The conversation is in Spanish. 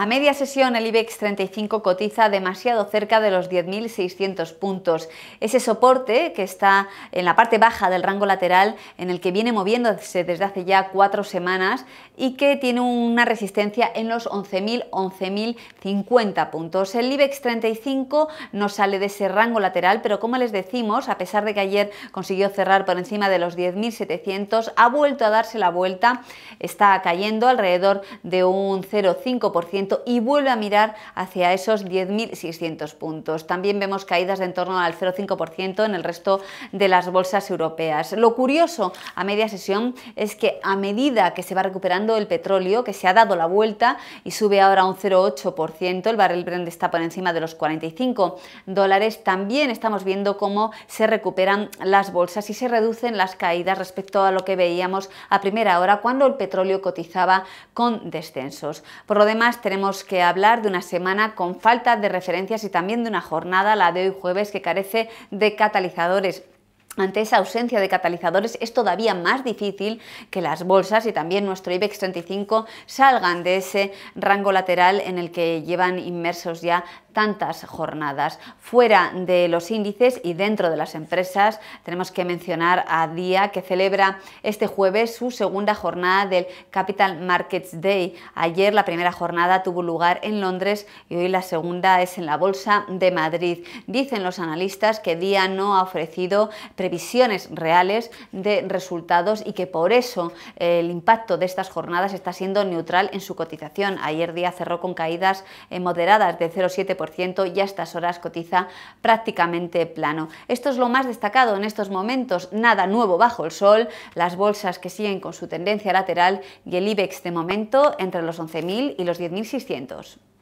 A media sesión, el IBEX 35 cotiza demasiado cerca de los 10.600 puntos. Ese soporte que está en la parte baja del rango lateral, en el que viene moviéndose desde hace ya cuatro semanas y que tiene una resistencia en los 11.000, 11.050 puntos. El IBEX 35 no sale de ese rango lateral, pero como les decimos, a pesar de que ayer consiguió cerrar por encima de los 10.700, ha vuelto a darse la vuelta, está cayendo alrededor de un 0,5% y vuelve a mirar hacia esos 10.600 puntos. También vemos caídas de en torno al 0,5% en el resto de las bolsas europeas. Lo curioso a media sesión es que a medida que se va recuperando el petróleo, que se ha dado la vuelta y sube ahora un 0,8%, el barril Brent está por encima de los 45 dólares, también estamos viendo cómo se recuperan las bolsas y se reducen las caídas respecto a lo que veíamos a primera hora cuando el petróleo cotizaba con descensos. Por lo demás, tenemos tenemos que hablar de una semana con falta de referencias y también de una jornada, la de hoy jueves, que carece de catalizadores ante esa ausencia de catalizadores es todavía más difícil que las bolsas y también nuestro IBEX 35 salgan de ese rango lateral en el que llevan inmersos ya tantas jornadas. Fuera de los índices y dentro de las empresas tenemos que mencionar a Día que celebra este jueves su segunda jornada del Capital Markets Day. Ayer la primera jornada tuvo lugar en Londres y hoy la segunda es en la Bolsa de Madrid. Dicen los analistas que Día no ha ofrecido visiones reales de resultados y que por eso eh, el impacto de estas jornadas está siendo neutral en su cotización. Ayer día cerró con caídas eh, moderadas de 0,7% y a estas horas cotiza prácticamente plano. Esto es lo más destacado en estos momentos. Nada nuevo bajo el sol, las bolsas que siguen con su tendencia lateral y el IBEX de momento entre los 11.000 y los 10.600.